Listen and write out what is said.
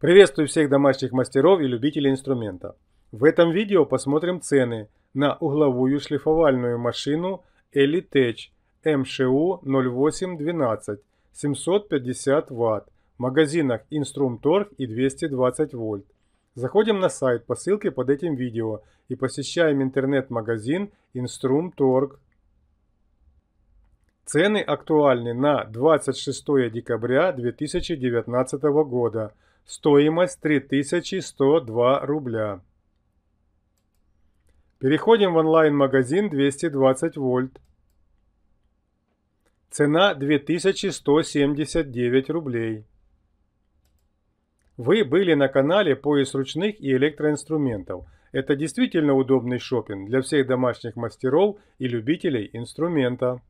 Приветствую всех домашних мастеров и любителей инструмента. В этом видео посмотрим цены на угловую шлифовальную машину Elitech MSHU 0812 750 Вт в магазинах Инструмторг и 220 Вольт. Заходим на сайт по ссылке под этим видео и посещаем интернет-магазин Инструмторг. Цены актуальны на 26 декабря 2019 года – Стоимость 3102 рубля. Переходим в онлайн-магазин 220 вольт. Цена 2179 рублей. Вы были на канале «Пояс ручных и электроинструментов». Это действительно удобный шопинг для всех домашних мастеров и любителей инструмента.